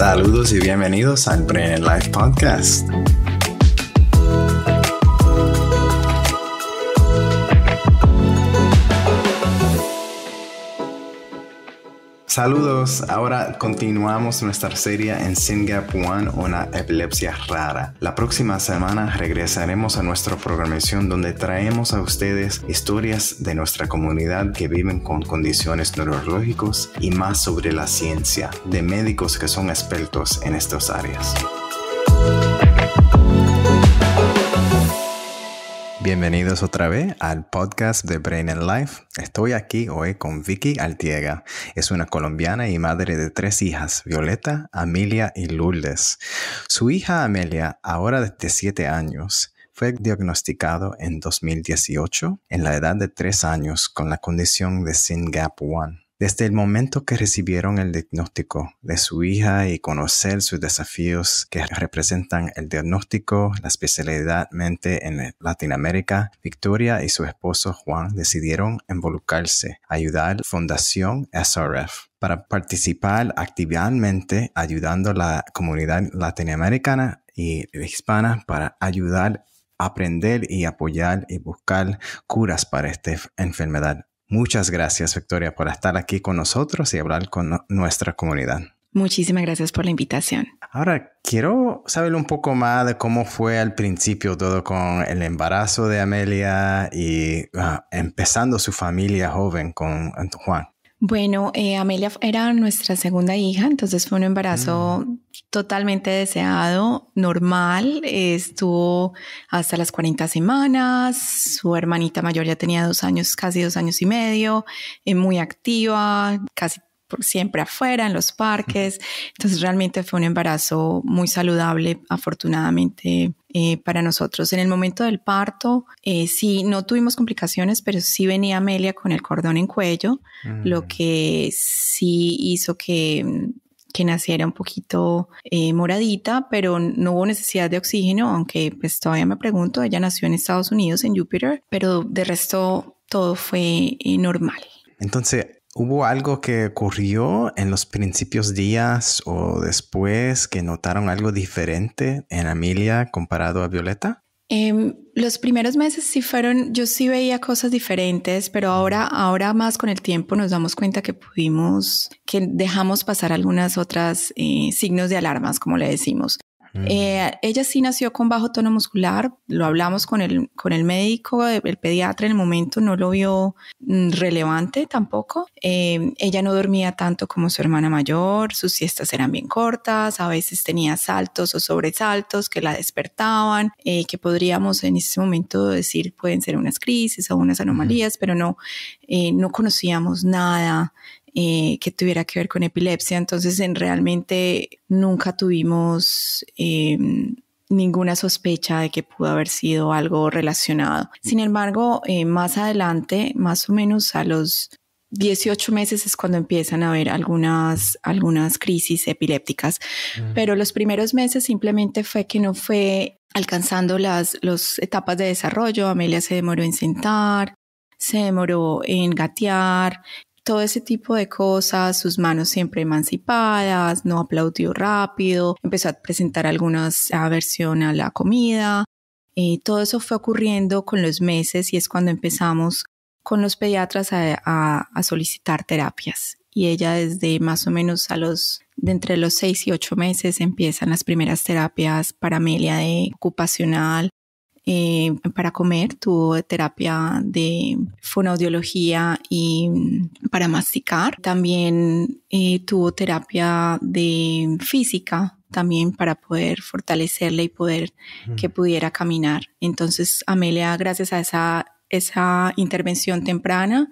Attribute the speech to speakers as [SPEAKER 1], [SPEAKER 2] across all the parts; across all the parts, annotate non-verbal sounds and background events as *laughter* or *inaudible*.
[SPEAKER 1] Saludos y bienvenidos al Brain Life Podcast. Saludos, ahora continuamos nuestra serie en Singap One, una epilepsia rara. La próxima semana regresaremos a nuestra programación donde traemos a ustedes historias de nuestra comunidad que viven con condiciones neurológicas y más sobre la ciencia de médicos que son expertos en estas áreas. Bienvenidos otra vez al podcast de Brain and Life. Estoy aquí hoy con Vicky Altiega. Es una colombiana y madre de tres hijas, Violeta, Amelia y Lourdes. Su hija Amelia, ahora de 7 años, fue diagnosticado en 2018 en la edad de 3 años con la condición de SYNGAP1 desde el momento que recibieron el diagnóstico de su hija y conocer sus desafíos que representan el diagnóstico, la especialidadmente en Latinoamérica, Victoria y su esposo Juan decidieron involucrarse, ayudar Fundación SRF para participar activamente ayudando a la comunidad latinoamericana y hispana para ayudar aprender y apoyar y buscar curas para esta enfermedad. Muchas gracias, Victoria, por estar aquí con nosotros y hablar con nuestra comunidad.
[SPEAKER 2] Muchísimas gracias por la invitación.
[SPEAKER 1] Ahora, quiero saber un poco más de cómo fue al principio todo con el embarazo de Amelia y ah, empezando su familia joven con Juan.
[SPEAKER 2] Bueno, eh, Amelia era nuestra segunda hija, entonces fue un embarazo mm totalmente deseado, normal. Eh, estuvo hasta las 40 semanas. Su hermanita mayor ya tenía dos años, casi dos años y medio, eh, muy activa, casi por siempre afuera, en los parques. Entonces realmente fue un embarazo muy saludable, afortunadamente eh, para nosotros. En el momento del parto, sí, no tuvimos complicaciones, pero sí venía Amelia con el cordón en cuello, lo mm. que sí hizo que que naciera un poquito eh, moradita, pero no hubo necesidad de oxígeno, aunque pues todavía me pregunto, ella nació en Estados Unidos, en Júpiter, pero de resto todo fue eh, normal.
[SPEAKER 1] Entonces, ¿hubo algo que ocurrió en los principios días o después que notaron algo diferente en Amelia comparado a Violeta?
[SPEAKER 2] Em, los primeros meses sí fueron, yo sí veía cosas diferentes, pero ahora, ahora más con el tiempo nos damos cuenta que pudimos, que dejamos pasar algunas otras eh, signos de alarmas, como le decimos. Mm. Eh, ella sí nació con bajo tono muscular, lo hablamos con el, con el médico, el pediatra en el momento no lo vio mm, relevante tampoco. Eh, ella no dormía tanto como su hermana mayor, sus siestas eran bien cortas, a veces tenía saltos o sobresaltos que la despertaban, eh, que podríamos en ese momento decir pueden ser unas crisis o unas anomalías, pero no, no conocíamos nada eh, que tuviera que ver con epilepsia. Entonces, en, realmente nunca tuvimos eh, ninguna sospecha de que pudo haber sido algo relacionado. Sin embargo, eh, más adelante, más o menos a los 18 meses es cuando empiezan a haber algunas, algunas crisis epilépticas, mm. pero los primeros meses simplemente fue que no fue alcanzando las, las etapas de desarrollo. Amelia se demoró en sentar, se demoró en gatear, todo ese tipo de cosas, sus manos siempre emancipadas, no aplaudió rápido, empezó a presentar algunas aversión a la comida. Y todo eso fue ocurriendo con los meses y es cuando empezamos con los pediatras a, solicitar terapias. Y ella desde más o menos a los, de entre los seis y ocho meses empiezan las primeras terapias para Amelia de ocupacional, eh, para comer, tuvo terapia de fonoaudiología y mm, para masticar. También eh, tuvo terapia de física también para poder fortalecerla y poder que pudiera caminar. Entonces, Amelia, gracias a esa, esa intervención temprana,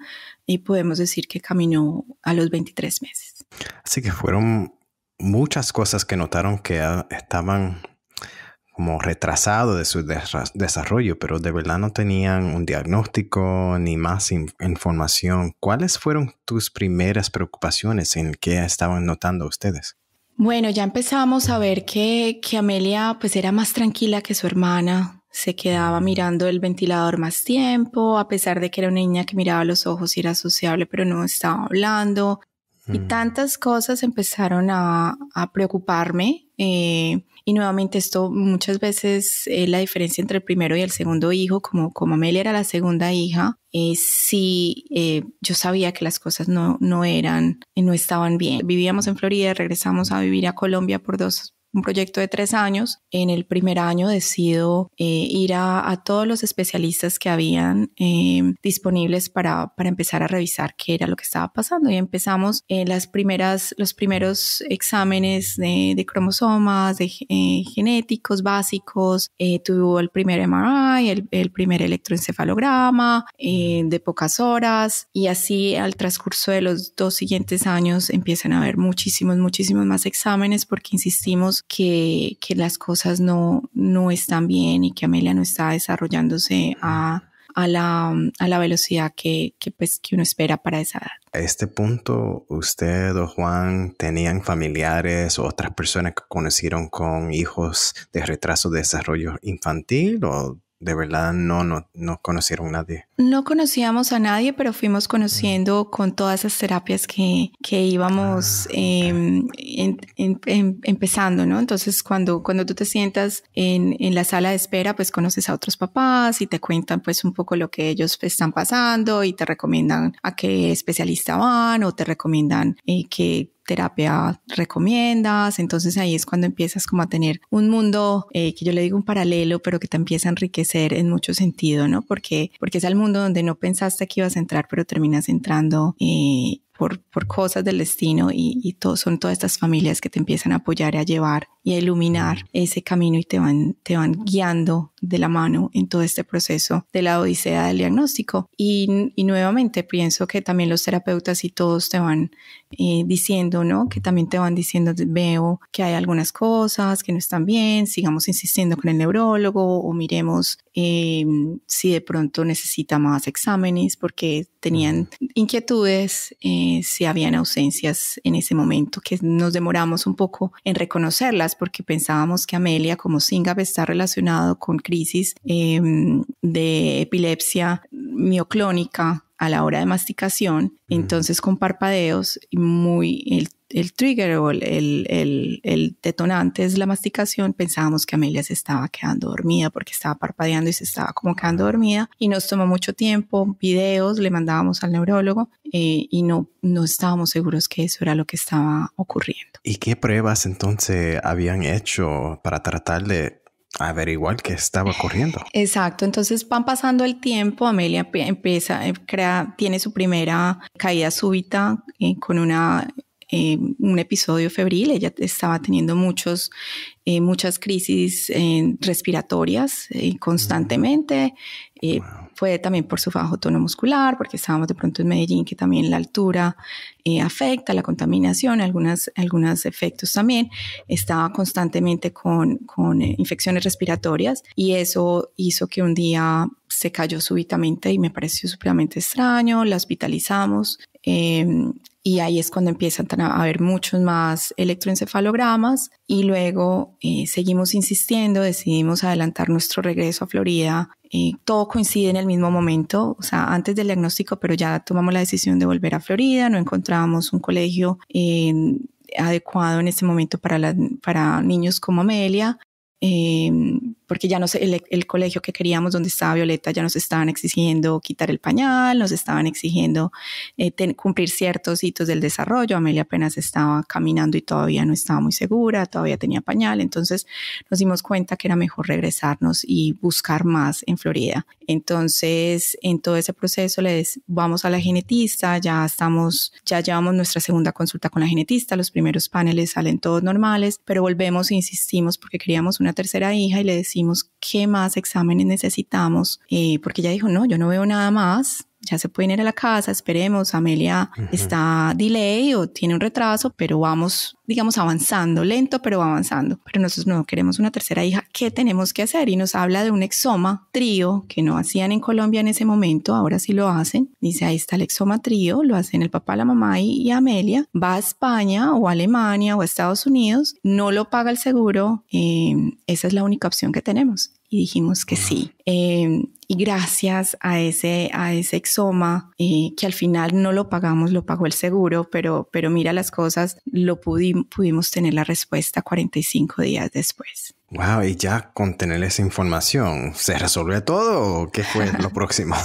[SPEAKER 2] y podemos decir que caminó a los 23 meses.
[SPEAKER 1] Así que fueron muchas cosas que notaron que estaban como retrasado de su desarrollo, pero de verdad no tenían un diagnóstico ni más información. ¿Cuáles fueron tus primeras preocupaciones en qué estaban notando ustedes?
[SPEAKER 2] Bueno, ya empezamos a ver que, que Amelia pues era más tranquila que su hermana, se quedaba mirando el ventilador más tiempo, a pesar de que era una niña que miraba los ojos y era sociable, pero no estaba hablando. Y mm. tantas cosas empezaron a, preocuparme. Eh, y nuevamente esto muchas veces eh, la diferencia entre el primero y el segundo hijo, como, como Amelia era la segunda hija, sí eh, yo sabía que las cosas no, no eran, eh, no estaban bien. Vivíamos en Florida, regresamos a vivir a Colombia por dos, un proyecto de tres años. En el primer año decido eh, ir a, todos los especialistas que habían em, disponibles para, empezar a revisar qué era lo que estaba pasando y empezamos eh, las primeras, los primeros exámenes de, cromosomas, de eh, genéticos básicos. tuvo el primer MRI, el, el primer electroencefalograma mm. de pocas horas y así al transcurso de los dos siguientes años empiezan a haber muchísimos, muchísimos más exámenes porque insistimos que, que las cosas no, no están bien y que Amelia no está desarrollándose a, a la, a la, velocidad que, pues, que uno espera para esa edad.
[SPEAKER 1] A este punto, usted o Juan tenían familiares o otras personas que conocieron con hijos de retraso de desarrollo infantil o de verdad no, no, no conocieron a nadie?
[SPEAKER 2] No conocíamos a nadie, pero fuimos conociendo con todas esas terapias que, íbamos ah, em, em, empezando, ¿no? Entonces, cuando, cuando tú te sientas en, la sala de espera, pues conoces a otros papás y te cuentan pues un poco lo que ellos están pasando y te recomiendan a qué especialista van o te recomiendan eh, terapia recomiendas, entonces ahí es cuando empiezas como a tener un mundo eh, que yo le digo un paralelo, pero que te empieza a enriquecer en mucho sentido, ¿no? Porque, porque es al mundo donde no pensaste que ibas a entrar, pero terminas entrando eh, por, cosas del destino y, son todas estas familias que te empiezan a apoyar y a llevar y iluminar ese camino y te van, te van guiando de la mano en todo este proceso de la odisea del diagnóstico. Y, nuevamente pienso que también los terapeutas y todos te van eh, diciendo, ¿no? Que también te van diciendo, veo que hay algunas cosas que no están bien, sigamos insistiendo con el neurólogo o miremos eh, si de pronto necesita más exámenes porque tenían inquietudes, eh, si habían ausencias en ese momento, que nos demoramos un poco en reconocerlas porque pensábamos que Amelia como SINGAP está relacionado con crisis em, de epilepsia mioclónica a la hora de masticación, entonces con parpadeos y muy el el trigger o el, detonante es la masticación, pensábamos que Amelia se estaba quedando dormida porque estaba parpadeando y se estaba como quedando dormida y nos tomó mucho tiempo, videos, le mandábamos al neurólogo eh, y no, no estábamos seguros que eso era lo que estaba
[SPEAKER 1] ocurriendo. ¿Y qué pruebas entonces habían hecho para tratar de averiguar qué estaba ocurriendo.
[SPEAKER 2] Exacto, entonces van pasando el tiempo, Amelia empieza, eh, crea, tiene su primera caída súbita eh, con una eh, un episodio febril, ella estaba teniendo muchos, eh, muchas crisis eh, respiratorias constantemente, fue también por su bajo tono muscular, porque estábamos de pronto en Medellín, que también la altura afecta, la contaminación, algunas, algunos efectos también, estaba constantemente con, con infecciones respiratorias y eso hizo que un día se cayó súbitamente y me pareció supremamente extraño, la hospitalizamos, eh, y ahí es cuando empiezan a haber muchos más electroencefalogramas y luego eh, seguimos insistiendo, decidimos adelantar nuestro regreso a Florida. Eh, todo coincide en el mismo momento, o sea, antes del diagnóstico, pero ya tomamos la decisión de volver a Florida, no encontrábamos un colegio. adecuado en este momento para niños como Amelia Em, porque ya no sé, el, colegio que queríamos donde estaba Violeta ya nos estaban exigiendo quitar el pañal, nos estaban exigiendo eh, cumplir ciertos hitos del desarrollo. Amelia apenas estaba caminando y todavía no estaba muy segura, todavía tenía pañal, entonces nos dimos cuenta que era mejor regresarnos y buscar más en Florida. Entonces, en todo ese proceso les vamos a la genetista, ya estamos, ya llevamos nuestra segunda consulta con la genetista, los primeros paneles salen todos normales, pero volvemos e insistimos porque queríamos una una tercera hija y le decimos qué más exámenes necesitamos, eh, porque ella dijo, no, yo no veo nada más, ya se pueden ir a la casa, esperemos, Amelia está delay o tiene un retraso, pero vamos, digamos, avanzando, lento, pero avanzando. Pero nosotros no queremos una tercera hija, ¿qué tenemos que hacer? Y nos habla de un exoma trío que no hacían en Colombia en ese momento, ahora sí lo hacen. Dice, ahí está el exoma trío, lo hacen el papá, la mamá y, Amelia. Va a España o Alemania o a Estados Unidos, no lo paga el seguro, eh, esa es la única opción que tenemos y dijimos que sí. Em, y gracias a ese, a ese exoma, eh, que al final no lo pagamos, lo pagó el seguro, pero, pero mira las cosas, lo pudimos tener la respuesta 45 días después.
[SPEAKER 1] Wow, y ya con tener esa información, ¿se resuelve todo o qué fue lo *laughs* próximo?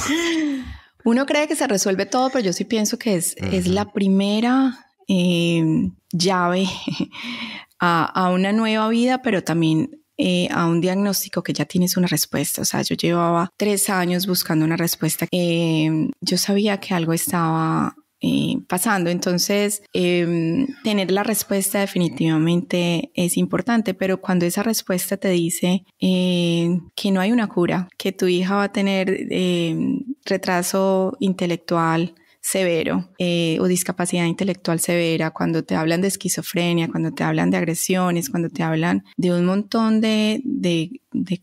[SPEAKER 2] Uno cree que se resuelve todo, pero yo sí pienso que es, la primera em, llave *laughs* a, a, una nueva vida, pero también eh, a un diagnóstico que ya tienes una respuesta. O sea, yo llevaba tres años buscando una respuesta. Em, yo sabía que algo estaba eh, pasando. Entonces, em, tener la respuesta definitivamente es importante, pero cuando esa respuesta te dice eh, que no hay una cura, que tu hija va a tener em, retraso intelectual, severo eh, o discapacidad intelectual severa, cuando te hablan de esquizofrenia, cuando te hablan de agresiones, cuando te hablan de un montón de,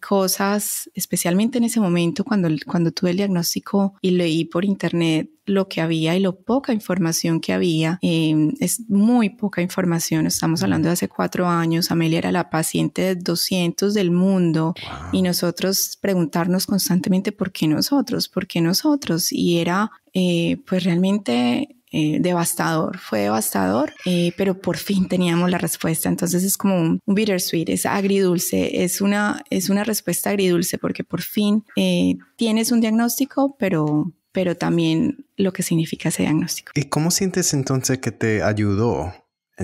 [SPEAKER 2] cosas, especialmente en ese momento cuando, cuando tuve el diagnóstico y leí por internet lo que había y lo poca información que había. Em, es muy poca información, estamos hablando de hace cuatro años. Amelia era la paciente de 200 del mundo y nosotros preguntarnos constantemente por qué nosotros, por qué nosotros. Y era eh, pues realmente eh, devastador, fue devastador, eh, pero por fin teníamos la respuesta. Entonces es como un, un, bittersweet, es agridulce, es una, es una respuesta agridulce porque por fin tienes un diagnóstico, pero pero también lo que significa ese diagnóstico.
[SPEAKER 1] ¿Y cómo sientes entonces que te ayudó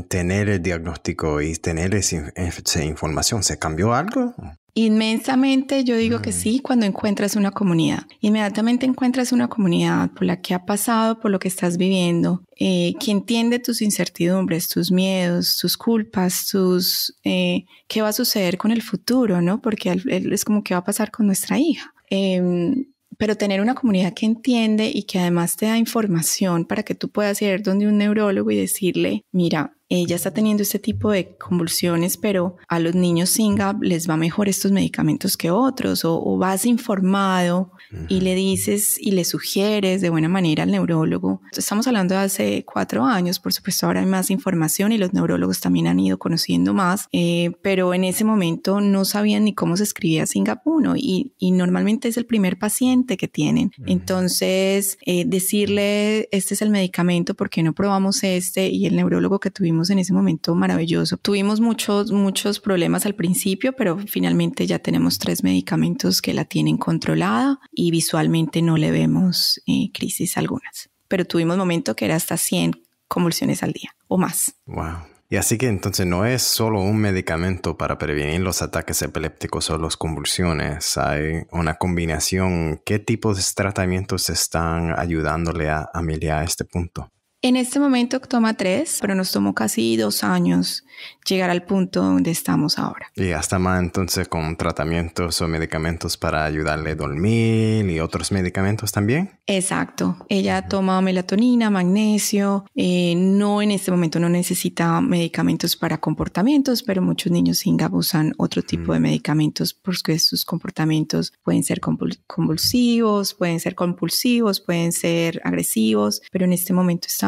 [SPEAKER 1] tener el diagnóstico y tener esa, información? ¿Se cambió algo?
[SPEAKER 2] Inmensamente yo digo que mm. sí cuando encuentras una comunidad. Inmediatamente encuentras una comunidad por la que ha pasado, por lo que estás viviendo, eh, que entiende tus incertidumbres, tus miedos, tus culpas, tus eh, qué va a suceder con el futuro, ¿no? Porque es como qué va a pasar con nuestra hija. Em, pero tener una comunidad que entiende y que además te da información para que tú puedas ir donde un neurólogo y decirle, mira, ella está teniendo este tipo de convulsiones, pero a los niños sin GAP les va mejor estos medicamentos que otros, o, vas informado y le dices y le sugieres de buena manera al neurólogo. Estamos hablando de hace cuatro años, por supuesto, ahora hay más información y los neurólogos también han ido conociendo más, eh, pero en ese momento no sabían ni cómo se escribía Singapuno 1 y, normalmente es el primer paciente que tienen. Entonces, eh, decirle, este es el medicamento, ¿por qué no probamos este? Y el neurólogo que tuvimos en ese momento maravilloso. Tuvimos muchos, muchos problemas al principio, pero finalmente ya tenemos tres medicamentos que la tienen controlada y visualmente no le vemos eh, crisis algunas. Pero tuvimos momento que era hasta 100 convulsiones al día o más.
[SPEAKER 1] Wow. Y así que entonces no es solo un medicamento para prevenir los ataques epilépticos o las convulsiones, hay una combinación. ¿Qué tipos de tratamientos están ayudándole a Amelia a este punto?
[SPEAKER 2] En este momento toma tres, pero nos tomó casi dos años llegar al punto donde estamos ahora.
[SPEAKER 1] Y hasta más entonces con tratamientos o medicamentos para ayudarle a dormir y otros medicamentos también.
[SPEAKER 2] Exacto. Ella toma melatonina, magnesio. Eh, no en este momento no necesita medicamentos para comportamientos, pero muchos niños sin GABUSAN usan otro tipo de mm. medicamentos porque sus comportamientos pueden ser convulsivos, pueden ser compulsivos, pueden ser agresivos, pero en este momento está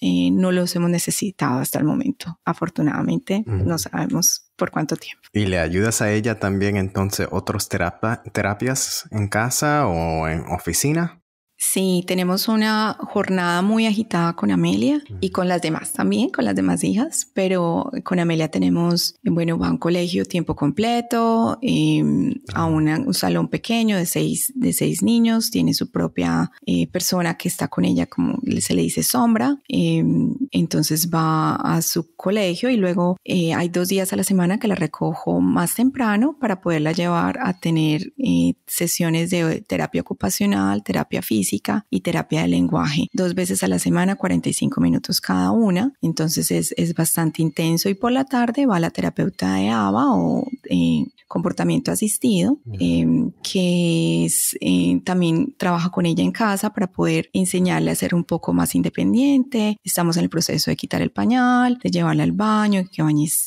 [SPEAKER 2] eh, no los hemos necesitado hasta el momento. Afortunadamente, no sabemos por cuánto tiempo.
[SPEAKER 1] ¿Y le ayudas a ella también entonces otras terapias en casa o en oficina?
[SPEAKER 2] Sí, tenemos una jornada muy agitada con Amelia y con las demás también, con las demás hijas, pero con Amelia tenemos, bueno, va a un colegio tiempo completo, em, a un salón pequeño de seis, de seis niños, tiene su propia eh, persona que está con ella, como se le dice sombra, em, entonces va a su colegio y luego eh, hay dos días a la semana que la recojo más temprano para poderla llevar a tener eh, sesiones de terapia ocupacional, terapia física, y terapia de lenguaje, dos veces a la semana, 45 minutos cada una, entonces es, es bastante intenso y por la tarde va la terapeuta de ABA o eh, comportamiento asistido, em, que es, eh, también trabaja con ella en casa para poder enseñarle a ser un poco más independiente. Estamos en el proceso de quitar el pañal, de llevarla al baño, que,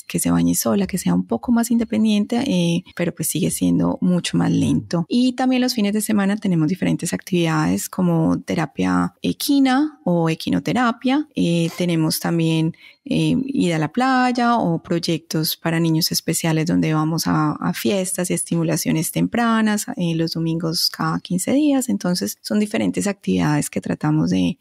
[SPEAKER 2] que se bañe sola, que sea un poco más independiente, eh, pero pues sigue siendo mucho más lento. Y también los fines de semana tenemos diferentes actividades como terapia equina o equinoterapia. tenemos también eh, ir a la playa o proyectos para niños especiales donde vamos a, fiestas y estimulaciones tempranas eh, los domingos cada 15 días. Entonces son diferentes actividades que tratamos de,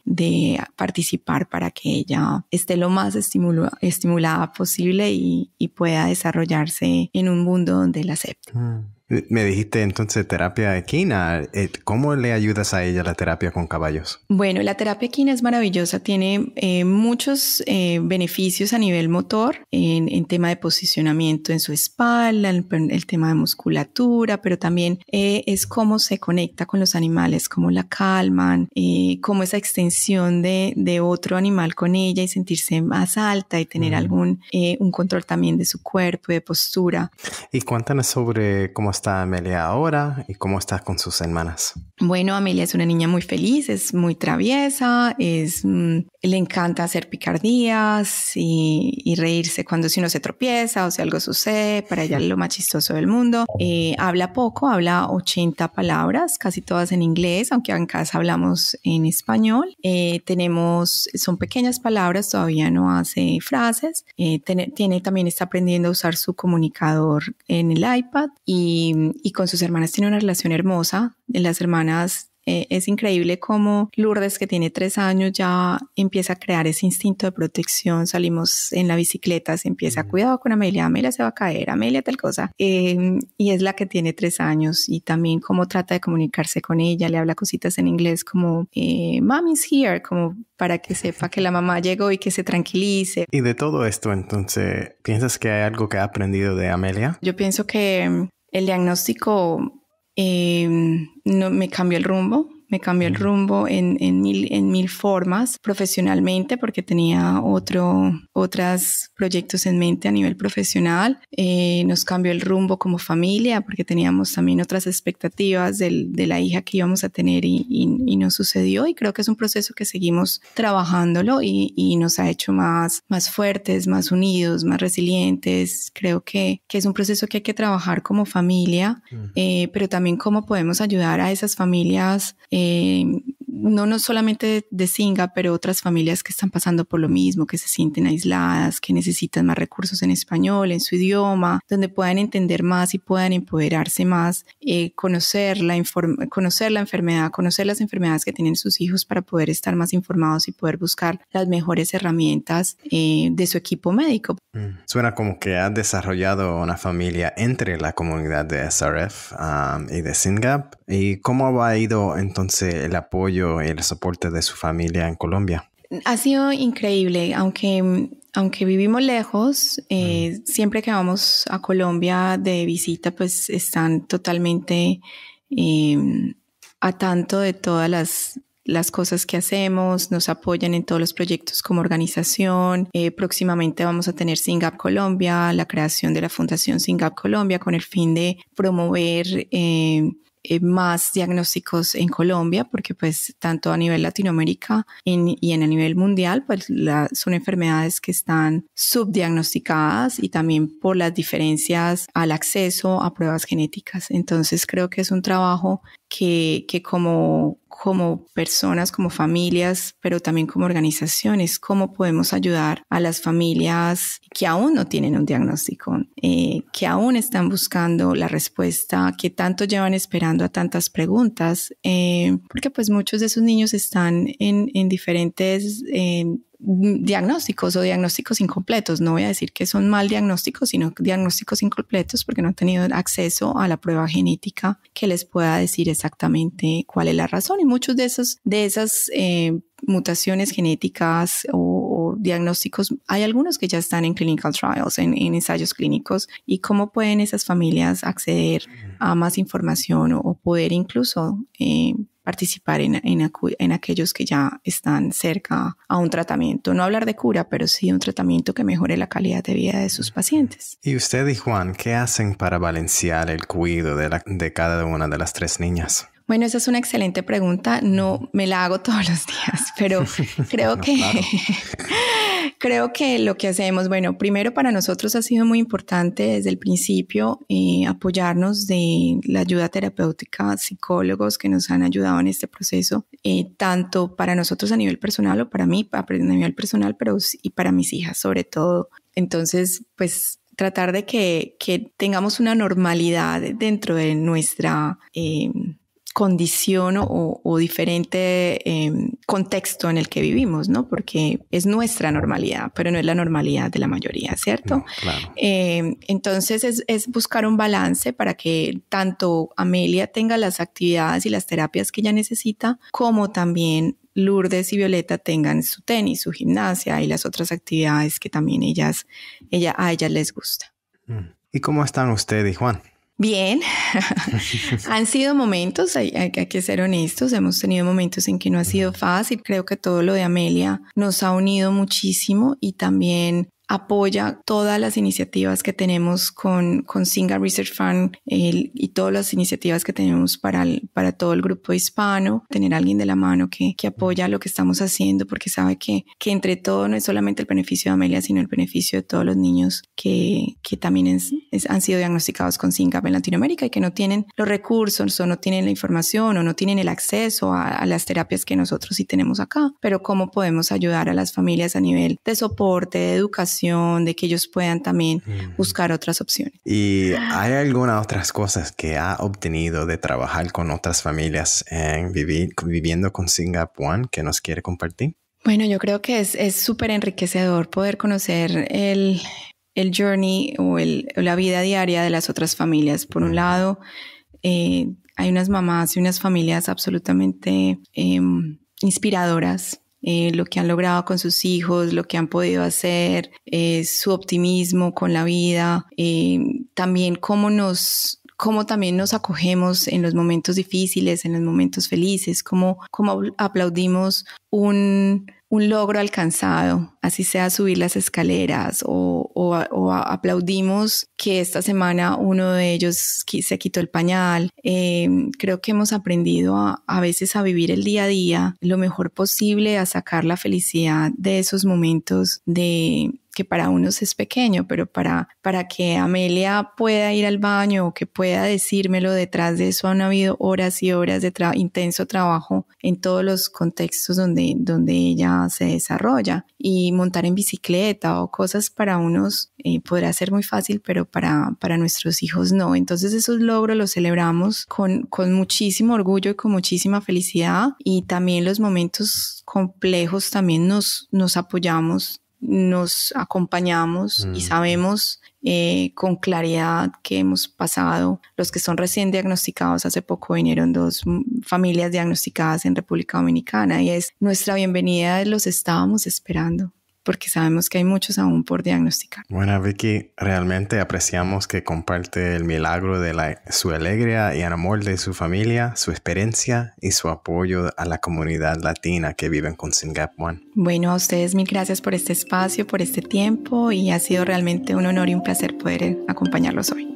[SPEAKER 2] participar para que ella esté lo más estimulada posible y, pueda desarrollarse en un mundo donde la acepte. Mm.
[SPEAKER 1] Me dijiste entonces terapia equina. Eh, ¿Cómo le ayudas a ella la terapia con caballos?
[SPEAKER 2] Bueno, la terapia equina es maravillosa. Tiene eh, muchos eh, beneficios a nivel motor, en, tema de posicionamiento en su espalda, el, el tema de musculatura, pero también es cómo se conecta con los animales, cómo la calman, cómo esa extensión de, otro animal con ella y sentirse más alta y tener algún un control también de su cuerpo, y de postura.
[SPEAKER 1] ¿Y cuéntanos sobre cómo está Amelia ahora y cómo está con sus hermanas?
[SPEAKER 2] Bueno, Amelia es una niña muy feliz, es muy traviesa, es, mm, le encanta hacer picardías y, reírse cuando si uno se tropieza o si algo sucede, para ella es lo más chistoso del mundo. Eh, habla poco, habla 80 palabras, casi todas en inglés, aunque en casa hablamos en español. Eh, tenemos, son pequeñas palabras, todavía no hace frases. Eh, tiene, también está aprendiendo a usar su comunicador en el iPad y y, con sus hermanas tiene una relación hermosa. Las hermanas eh, es increíble cómo Lourdes, que tiene tres años, ya empieza a crear ese instinto de protección. Salimos en la bicicleta, se empieza, a cuidar con Amelia, Amelia se va a caer, Amelia tal cosa. Em, y es la que tiene tres años y también cómo trata de comunicarse con ella, le habla cositas en inglés como, eh, here, como para que sepa que la mamá llegó y que se tranquilice.
[SPEAKER 1] Y de todo esto, entonces, ¿piensas que hay algo que ha aprendido de Amelia?
[SPEAKER 2] Yo pienso que em, el diagnóstico eh, no, me cambió el rumbo me cambió el rumbo en, en, mil, en mil formas profesionalmente porque tenía otro, otros proyectos en mente a nivel profesional. Eh, nos cambió el rumbo como familia porque teníamos también otras expectativas del, de la hija que íbamos a tener y, y, no sucedió y creo que es un proceso que seguimos trabajándolo y, y, nos ha hecho más, más fuertes, más unidos, más resilientes. Creo que, que es un proceso que hay que trabajar como familia, eh, pero también cómo podemos ayudar a esas familias eh, no, no solamente de, Singa, pero otras familias que están pasando por lo mismo, que se sienten aisladas, que necesitan más recursos en español, en su idioma, donde puedan entender más y puedan empoderarse más, eh, conocer, la conocer la enfermedad, conocer las enfermedades que tienen sus hijos para poder estar más informados y poder buscar las mejores herramientas eh, de su equipo médico.
[SPEAKER 1] Mm, suena como que ha desarrollado una familia entre la comunidad de SRF y de Singap. ¿Y cómo ha ido entonces el apoyo el soporte de su familia en Colombia?
[SPEAKER 2] Ha sido increíble, aunque, aunque vivimos lejos, eh, mm. siempre que vamos a Colombia de visita, pues están totalmente em, a tanto de todas las, las cosas que hacemos, nos apoyan en todos los proyectos como organización. Eh, próximamente vamos a tener Singap Colombia, la creación de la Fundación Singap Colombia con el fin de promover em, eh, más diagnósticos en Colombia, porque pues tanto a nivel Latinoamérica y en a nivel mundial, pues son enfermedades que están subdiagnosticadas y también por las diferencias al acceso a pruebas genéticas. Entonces creo que es un trabajo que, que como como personas, como familias, pero también como organizaciones, cómo podemos ayudar a las familias que aún no tienen un diagnóstico, eh, que aún están buscando la respuesta, que tanto llevan esperando a tantas preguntas, eh, porque pues muchos de esos niños están en, diferentes eh, diagnósticos o diagnósticos incompletos. No voy a decir que son mal diagnósticos, sino diagnósticos incompletos porque no han tenido acceso a la prueba genética que les pueda decir exactamente cuál es la razón. Y muchos de esos, de esas eh, mutaciones genéticas o, diagnósticos, hay algunos que ya están en clinical trials, en, ensayos clínicos, y cómo pueden esas familias acceder a más información o, poder incluso eh, participar en, aquellos que ya están cerca a un tratamiento. No hablar de cura, pero sí un tratamiento que mejore la calidad de vida de sus pacientes.
[SPEAKER 1] ¿Y usted y Juan, qué hacen para balancear el cuidado de, de cada una de las tres niñas?
[SPEAKER 2] Bueno, esa es una excelente pregunta. No me la hago *laughs* todos los días, pero *laughs* creo que *laughs* creo que lo que hacemos, bueno, primero para nosotros ha sido muy importante desde el principio eh, apoyarnos de la ayuda terapéutica, psicólogos que nos han ayudado en este proceso, eh, tanto para nosotros a nivel personal o para mí a nivel personal, pero y para mis hijas sobre todo. Entonces, pues tratar de que, tengamos una normalidad dentro de nuestra eh, condición o, diferente em, contexto en el que vivimos, ¿no? Porque es nuestra normalidad, pero no es la normalidad de la mayoría, ¿cierto? Em, entonces es, buscar un balance para que tanto Amelia tenga las actividades y las terapias que ella necesita, como también Lourdes y Violeta tengan su tenis, su gimnasia y las otras actividades que también ellas, ella, a ellas les gusta.
[SPEAKER 1] Mm. ¿Y cómo están usted y Juan? Bien, *laughs*
[SPEAKER 2] han sido momentos, hay, que ser honestos, hemos tenido momentos en que no ha sido fácil, creo que todo lo de Amelia nos ha unido muchísimo y también apoya todas las iniciativas que tenemos con, con Singa Research Fund y todas las iniciativas que tenemos para, para todo el grupo hispano, tener alguien de la mano que, que, apoya lo que estamos haciendo porque sabe que, que entre todo no es solamente el beneficio de Amelia, sino el beneficio de todos los niños que, que también han sido diagnosticados con Singa en Latinoamérica y que no tienen los recursos o no tienen la información o no tienen el acceso a, a las terapias que nosotros sí tenemos acá, pero cómo podemos ayudar a las familias a nivel de soporte, de educación, de que ellos puedan también buscar otras opciones.
[SPEAKER 1] ¿Y hay algunas otras cosas que ha obtenido de trabajar con otras familias en vivir, viviendo con Singapur que nos quiere compartir?
[SPEAKER 2] Bueno, yo creo que es súper enriquecedor poder conocer el, el journey o, el, la vida diaria de las otras familias. Por un lado, eh, hay unas mamás y unas familias absolutamente em, inspiradoras eh, lo que han logrado con sus hijos, lo que han podido hacer, eh, su optimismo con la vida, eh, también cómo nos cómo también nos acogemos en los momentos difíciles, en los momentos felices, cómo, cómo aplaudimos un, un logro alcanzado, así sea subir las escaleras o, aplaudimos que esta semana uno de ellos se quitó el pañal. Em, creo que hemos aprendido a, veces a vivir el día a día lo mejor posible, a sacar la felicidad de esos momentos de, que para unos es pequeño, pero para, para que Amelia pueda ir al baño o que pueda decírmelo, detrás de eso han habido horas y horas de intenso trabajo en todos los contextos donde, donde ella se desarrolla. Y montar en bicicleta o cosas para unos eh, podrá ser muy fácil, pero para, para nuestros hijos no. Entonces esos logros los celebramos con, con muchísimo orgullo y con muchísima felicidad y también los momentos complejos también nos, nos apoyamos nos acompañamos y mm. sabemos eh, con claridad que hemos pasado. Los que son recién diagnosticados, hace poco vinieron dos familias diagnosticadas en República Dominicana y es nuestra bienvenida, los estábamos esperando porque sabemos que hay muchos aún por diagnosticar.
[SPEAKER 1] Bueno, Vicky, realmente apreciamos que comparte el milagro de su alegría y el amor de su familia, su experiencia y su apoyo a la comunidad latina que viven con SYNGAP One.
[SPEAKER 2] Bueno, a ustedes mil gracias por este espacio, por este tiempo y ha sido realmente un honor y un placer poder eh, acompañarlos hoy.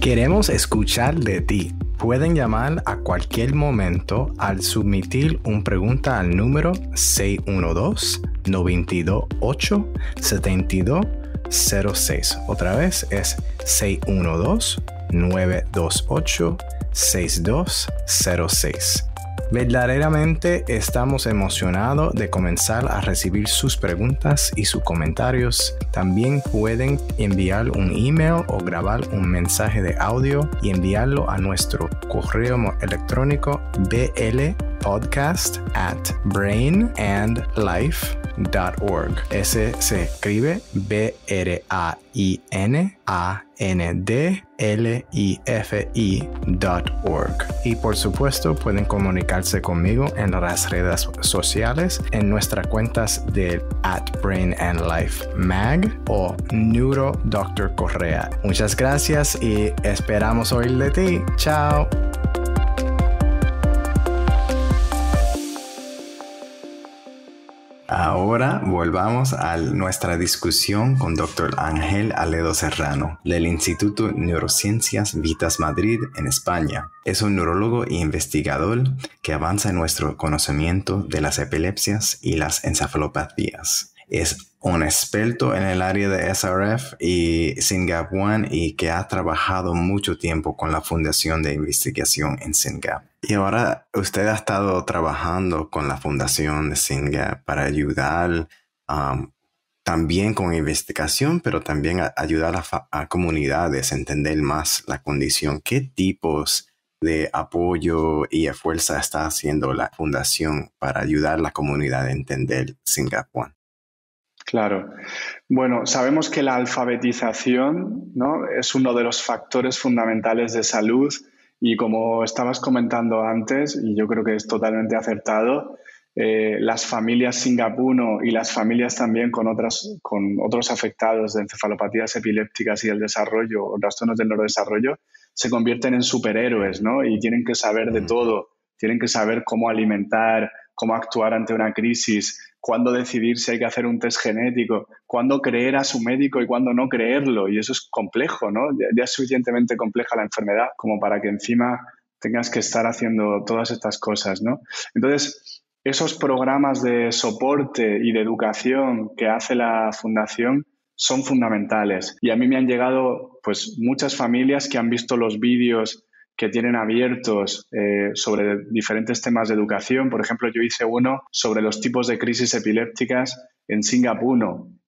[SPEAKER 1] Queremos escuchar de ti. Pueden llamar a cualquier momento al submitir una pregunta al número 612-928-7206. Otra vez es 612 928 6206 Verdaderamente estamos emocionados de comenzar a recibir sus preguntas y sus comentarios. También pueden enviar un email o grabar un mensaje de audio y enviarlo a nuestro correo electrónico Podcast at Life. S se escribe B-R-A-I-N-A-N-D-L-I-F-I.org. Y por supuesto pueden comunicarse conmigo en las redes sociales, en nuestras cuentas de at Brain and Life Mag o Neuro Correa. Muchas gracias y esperamos oír de ti. Chao. Ahora volvamos a nuestra discusión con Dr. Ángel Aledo Serrano del Instituto Neurociencias Vitas Madrid en España. Es un neurólogo e investigador que avanza en nuestro conocimiento de las epilepsias y las encefalopatías. Es un experto en el área de SRF y SYNGAP y que ha trabajado mucho tiempo con la Fundación de Investigación en Singap. Y ahora usted ha estado trabajando con la Fundación de Singap para ayudar um, también con investigación, pero también ayudar a, a, comunidades a entender más la condición. ¿Qué tipos de apoyo y esfuerzo está haciendo la fundación para ayudar a la comunidad a entender Singapur? Claro. Bueno,
[SPEAKER 3] sabemos que la alfabetización ¿no? es uno de los factores fundamentales de salud y como estabas comentando antes, y yo creo que es totalmente acertado, eh, las familias singapuno y las familias también con, otras, con otros afectados de encefalopatías epilépticas y el desarrollo o trastornos del neurodesarrollo se convierten en superhéroes ¿no? y tienen que saber de todo, tienen que saber cómo alimentar, cómo actuar ante una crisis, cuándo decidir si hay que hacer un test genético, cuándo creer a su médico y cuándo no creerlo. Y eso es complejo, ¿no? Ya, es suficientemente compleja la enfermedad como para que encima tengas que estar haciendo todas estas cosas, ¿no? Entonces, esos programas de soporte y de educación que hace la fundación son fundamentales. Y a mí me han llegado pues muchas familias que han visto los vídeos que tienen abiertos eh, sobre diferentes temas de educación. Por ejemplo, yo hice uno sobre los tipos de crisis epilépticas en Singapur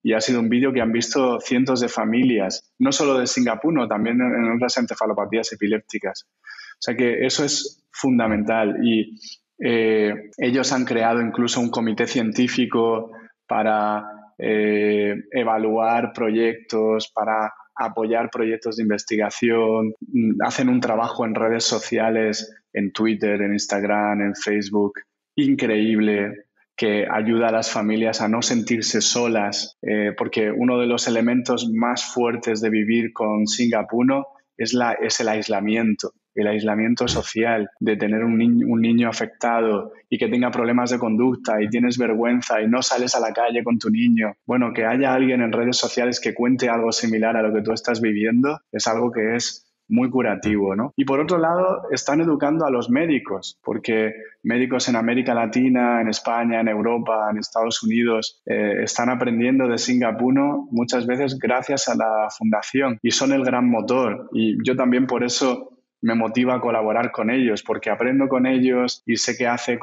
[SPEAKER 3] y ha sido un vídeo que han visto cientos de familias, no solo de Singapur, también en otras encefalopatías epilépticas. O sea que eso es fundamental y eh, ellos han creado incluso un comité científico para eh, evaluar proyectos, para apoyar proyectos de investigación, mm, hacen un trabajo en redes sociales, en Twitter, en Instagram, en Facebook, increíble que ayuda a las familias a no sentirse solas, eh, porque uno de los elementos más fuertes de vivir con Singapuno es, la, es el aislamiento el aislamiento social, de tener un, niño afectado y que tenga problemas de conducta y tienes vergüenza y no sales a la calle con tu niño, bueno, que haya alguien en redes sociales que cuente algo similar a lo que tú estás viviendo, es algo que es muy curativo, ¿no? Y por otro lado, están educando a los médicos, porque médicos en América Latina, en España, en Europa, en Estados Unidos, eh, están aprendiendo de Singapuno muchas veces gracias a la fundación y son el gran motor. Y yo también por eso me motiva a colaborar con ellos porque aprendo con ellos y sé que hacen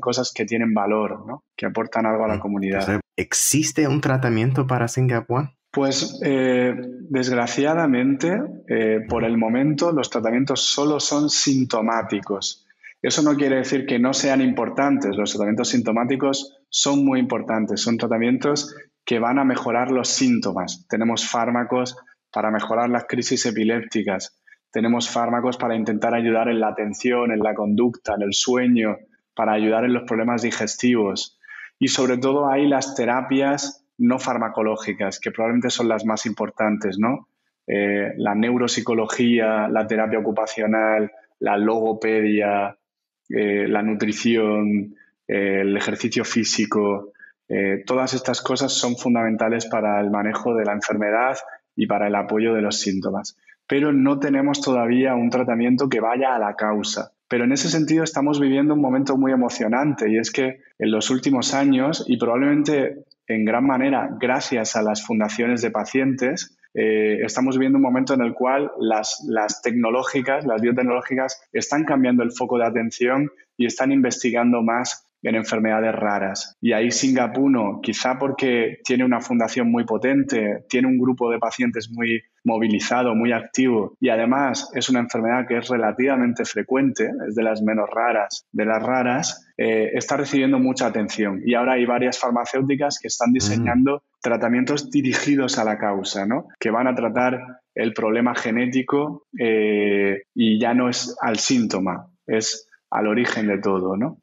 [SPEAKER 3] cosas que tienen valor, que aportan algo a la mm, comunidad.
[SPEAKER 1] ¿Existe un tratamiento para Singapur?
[SPEAKER 3] Pues eh, desgraciadamente, eh, por el momento, los tratamientos solo son sintomáticos. Eso no quiere decir que no sean importantes. Los tratamientos sintomáticos son muy importantes. Son tratamientos que van a mejorar los síntomas. Tenemos fármacos para mejorar las crisis epilépticas tenemos fármacos para intentar ayudar en la atención, en la conducta, en el sueño, para ayudar en los problemas digestivos. Y sobre todo hay las terapias no farmacológicas, que probablemente son las más importantes, ¿no? Eh, la neuropsicología, la terapia ocupacional, la logopedia, eh, la nutrición, eh, el ejercicio físico, todas estas cosas son fundamentales para el manejo de la enfermedad y para el apoyo de los síntomas pero no tenemos todavía un tratamiento que vaya a la causa. Pero en ese sentido estamos viviendo un momento muy emocionante y es que en los últimos años, y probablemente en gran manera gracias a las fundaciones de pacientes, eh, estamos viviendo un momento en el cual las, las tecnológicas, las biotecnológicas, están cambiando el foco de atención y están investigando más en enfermedades raras. Y ahí Singapur, quizá porque tiene una fundación muy potente, tiene un grupo de pacientes muy movilizado, muy activo y además es una enfermedad que es relativamente frecuente, es de las menos raras, de las raras, eh, está recibiendo mucha atención y ahora hay varias farmacéuticas que están diseñando tratamientos dirigidos a la causa, ¿no? que van a tratar el problema genético eh, y ya no es al síntoma, es al origen de todo, ¿no?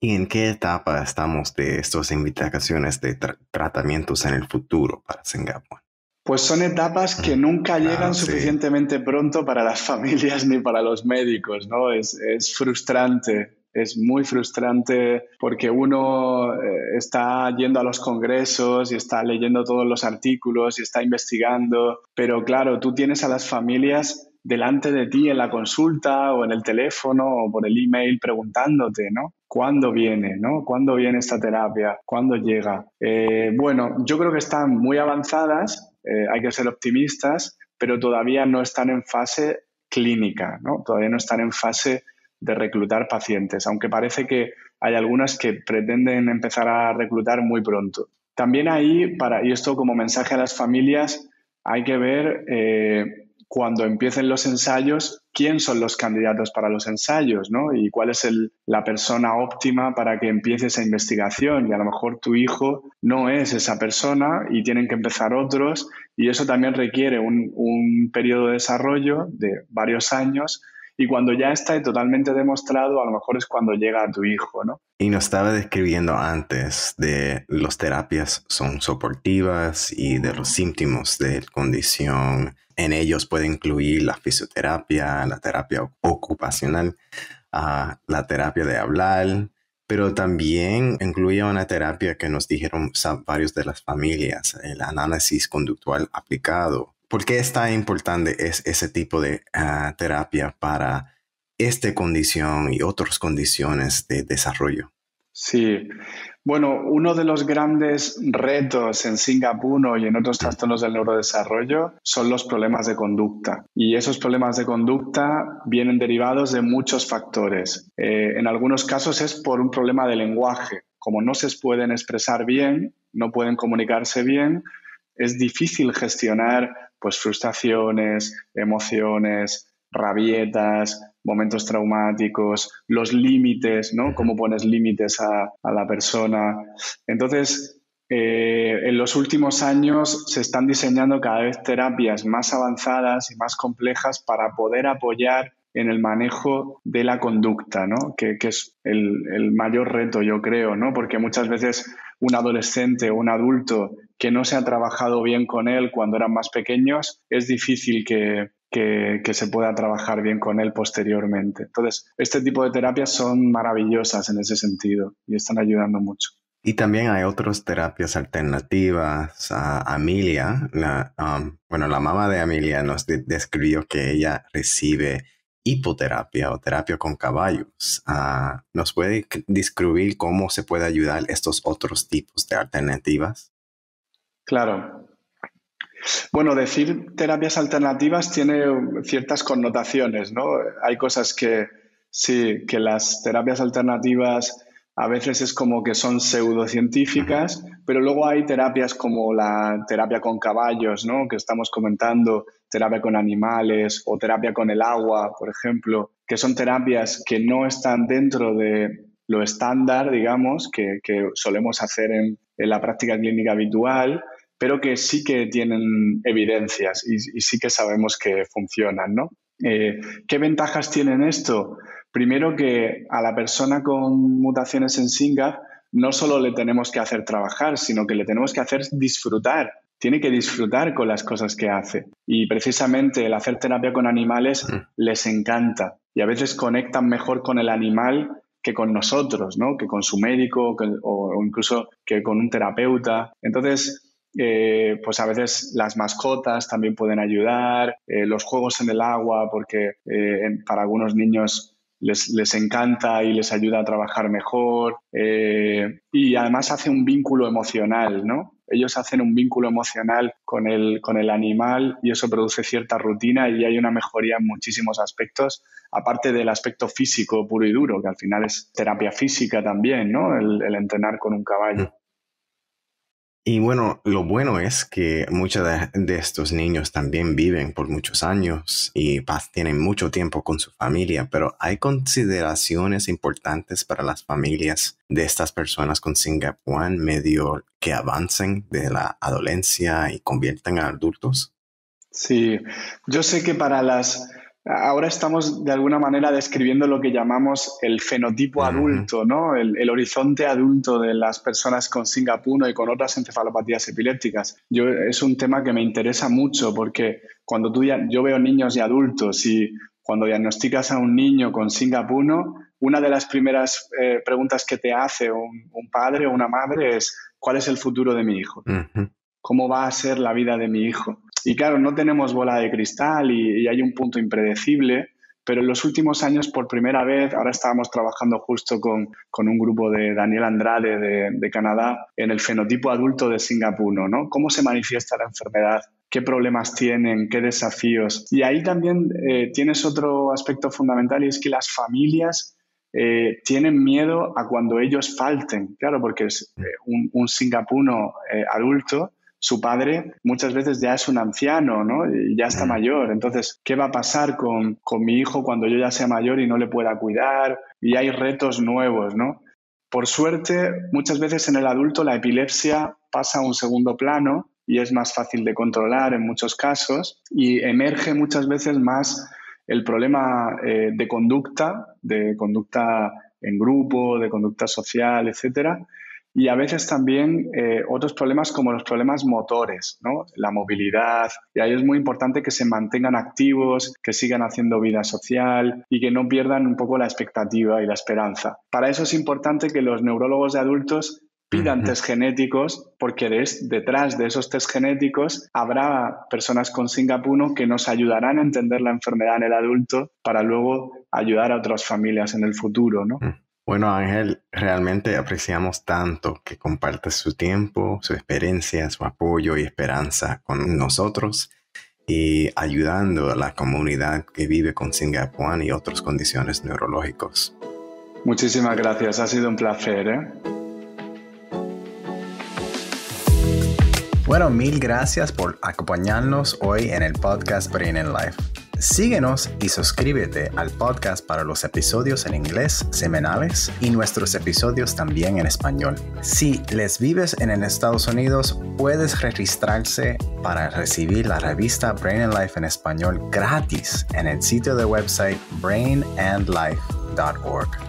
[SPEAKER 1] ¿Y en qué etapa estamos de estas invitaciones de tratamientos en el futuro para Singapur?
[SPEAKER 3] Pues son etapas que mm, nunca ah, llegan suficientemente pronto para las *laughs* familias ni para los médicos, ¿no? Es, es frustrante, es muy frustrante porque uno eh, está yendo a los congresos y está leyendo todos los artículos y está investigando, pero claro, tú tienes a las familias delante de ti en la consulta o en el teléfono o por el email preguntándote, ¿no? ¿Cuándo viene? ¿no? ¿Cuándo viene esta terapia? ¿Cuándo llega? Eh, bueno, yo creo que están muy avanzadas, eh, hay que ser optimistas, pero todavía no están en fase clínica, ¿no? todavía no están en fase de reclutar pacientes, aunque parece que hay algunas que pretenden empezar a reclutar muy pronto. También ahí, para, y esto como mensaje a las familias, hay que ver eh, cuando empiecen los ensayos, quién son los candidatos para los ensayos, ¿no? Y cuál es la persona óptima para que empiece esa investigación. Y a lo mejor tu hijo no es esa persona y tienen que empezar otros. Y eso también requiere un, un periodo de desarrollo de varios años y cuando ya está totalmente demostrado, a lo mejor es cuando llega a tu hijo, ¿no?
[SPEAKER 1] Y nos estaba describiendo antes de las terapias son soportivas y de los síntomas de condición. En ellos puede incluir la fisioterapia, la terapia ocupacional, ah, la terapia de hablar, pero también incluye una terapia que nos dijeron varios de las familias, el análisis conductual aplicado, ¿Por qué es tan importante es, ese tipo de ah, terapia para esta condición y otras condiciones de desarrollo? Sí,
[SPEAKER 3] bueno, uno de los grandes retos en Singapur y en otros trastornos del neurodesarrollo son los problemas de conducta. Y esos problemas de conducta vienen derivados de muchos factores. Eh, en algunos casos es por un problema de lenguaje. Como no se pueden expresar bien, no pueden comunicarse bien, es difícil gestionar pues frustraciones, emociones, rabietas, momentos traumáticos, los límites, ¿no? Cómo pones límites a, la persona. Entonces, eh, en los últimos años se están diseñando cada vez terapias más avanzadas y más complejas para poder apoyar en el manejo de la conducta, ¿no? Que, es el, el, mayor reto, yo creo, ¿no? Porque muchas veces un adolescente o un adulto que no se ha trabajado bien con él cuando eran más pequeños, es difícil que, se pueda trabajar bien con él posteriormente. Entonces, este tipo de terapias son maravillosas en ese sentido y están
[SPEAKER 1] ayudando mucho. Y también hay otras terapias alternativas. A Amelia, la, um, bueno, la mamá de Amelia nos describió que ella recibe hipoterapia o terapia con caballos. Ah, ¿Nos puede describir cómo se puede ayudar estos otros tipos de alternativas?
[SPEAKER 3] Claro. Bueno, decir terapias alternativas tiene ciertas connotaciones, ¿no? Hay cosas que sí, que las terapias alternativas a veces es como que son pseudocientíficas. Pero luego hay terapias como la terapia con caballos, que estamos comentando, terapia con animales o terapia con el agua, por ejemplo, que son terapias que no están dentro de lo estándar, digamos, que, solemos hacer en, la práctica clínica habitual, pero que sí que tienen evidencias y, sí que sabemos que funcionan. ¿no? Eh, ¿Qué ventajas tienen esto? Primero que a la persona con mutaciones en SYNGAP no solo le tenemos que hacer trabajar, sino que le tenemos que hacer disfrutar. Tiene que disfrutar con las cosas que hace. Y precisamente el hacer terapia con animales mm. les encanta. Y a veces conectan mejor con el animal que con nosotros, ¿no? Que con su médico o, incluso que con un terapeuta. Entonces, eh, pues a veces las mascotas también pueden ayudar, eh, los juegos en el agua, porque eh, para algunos niños les, encanta y les ayuda a trabajar mejor. Eh, y además hace un vínculo emocional, ¿no? Ellos hacen un vínculo emocional con el, con el animal y eso produce cierta rutina y hay una mejoría en muchísimos aspectos, aparte del aspecto físico puro y duro, que al final es terapia física también, ¿no? el entrenar con un caballo.
[SPEAKER 1] Y bueno, lo bueno es que muchos de, estos niños también viven por muchos años y tienen mucho tiempo con su familia, pero hay consideraciones importantes para las familias de estas personas con Singapur medio que avancen de la adolescencia y conviertan a adultos.
[SPEAKER 3] Sí, yo sé que para las ahora estamos de alguna manera describiendo lo que llamamos el fenotipo adulto, ¿no? El, horizonte adulto de las personas con singapuno y con otras encefalopatías epilépticas. Yo, es un tema que me interesa mucho porque cuando tú yo veo niños y adultos y cuando diagnosticas a un niño con singapuno, una de las primeras eh, preguntas que te hace un, padre o una madre es, ¿cuál es el futuro de mi hijo? ¿Cómo va a ser la vida de mi hijo? Y claro, no tenemos bola de cristal y, hay un punto impredecible, pero en los últimos años, por primera vez, ahora estábamos trabajando justo con, un grupo de Daniel Andrade de, Canadá en el fenotipo adulto de Singapur, ¿no? ¿Cómo se manifiesta la enfermedad? ¿Qué problemas tienen? ¿Qué desafíos? Y ahí también eh, tienes otro aspecto fundamental y es que las familias eh, tienen miedo a cuando ellos falten. Claro, porque es, eh, un, un singapuno adulto su padre muchas veces ya es un anciano, ¿no? Y ya está mm. mayor. Entonces, ¿qué va a pasar con, mi hijo cuando yo ya sea mayor y no le pueda cuidar? Y hay retos nuevos, ¿no? Por suerte, muchas veces en el adulto la epilepsia pasa a un segundo plano y es más fácil de controlar en muchos casos y emerge muchas veces más el problema eh, de conducta, de conducta en grupo, de conducta social, etcétera, y a veces también eh, otros problemas como los problemas motores, ¿no? la movilidad. Y ahí es muy importante que se mantengan activos, que sigan haciendo vida social y que no pierdan un poco la expectativa y la esperanza. Para eso es importante que los neurólogos de adultos pidan test genéticos, porque detrás de esos test genéticos habrá personas con Singapuno que nos ayudarán a entender la enfermedad en el adulto para luego ayudar a otras familias en el futuro. ¿no? Mm.
[SPEAKER 1] Bueno, Ángel, realmente apreciamos tanto que compartes su tiempo, su experiencia, su apoyo y esperanza con nosotros y ayudando a la comunidad que vive con Singapur y otras condiciones neurológicas.
[SPEAKER 3] Muchísimas gracias, ha sido un placer. ¿eh?
[SPEAKER 1] Bueno, mil gracias por acompañarnos hoy en el podcast Brain in Life. Síguenos y suscríbete al podcast para los episodios en inglés semanales y nuestros episodios también en español. Si les vives en Estados Unidos, puedes registrarse para recibir la revista Brain and Life en español gratis en el sitio de website Brain and Life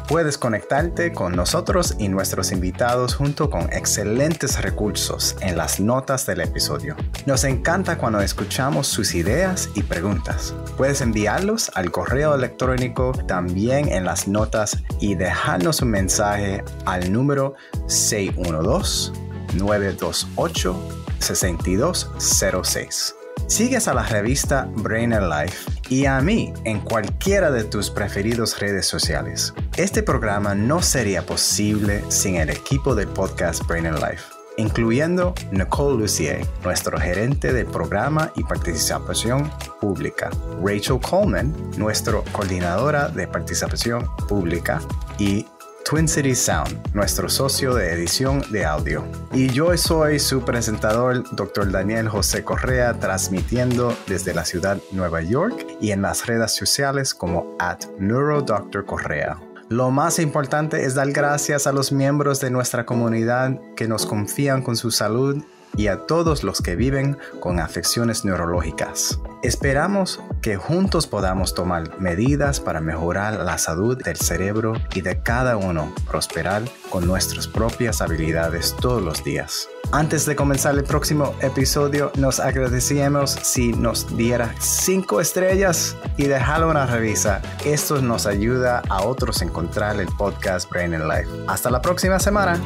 [SPEAKER 1] Puedes conectarte con nosotros y nuestros invitados junto con excelentes recursos en las notas del episodio. Nos encanta cuando escuchamos sus ideas y preguntas. Puedes enviarlos al correo electrónico también en las notas y dejarnos un mensaje al número 612 928 6206. Sigues a la revista Brainer Life y a mí en cualquiera de tus preferidos redes sociales. Este programa no sería posible sin el equipo del podcast Brain and Life, incluyendo Nicole Lucier, nuestro gerente de programa y participación pública, Rachel Coleman, nuestra coordinadora de participación pública, y Twin City Sound, nuestro socio de edición de audio. Y yo soy su presentador, Dr. Daniel José Correa, transmitiendo desde la ciudad Nueva York y en las redes sociales como at Lo más importante es dar gracias a los miembros de nuestra comunidad que nos confían con su salud y a todos los que viven con afecciones neurológicas. Esperamos que juntos podamos tomar medidas para mejorar la salud del cerebro y de cada uno prosperar con nuestras propias habilidades todos los días. Antes de comenzar el próximo episodio, nos agradecemos si nos diera 5 estrellas y dejarlo una revisa. Esto nos ayuda a otros a encontrar el podcast Brain and Life. Hasta la próxima semana.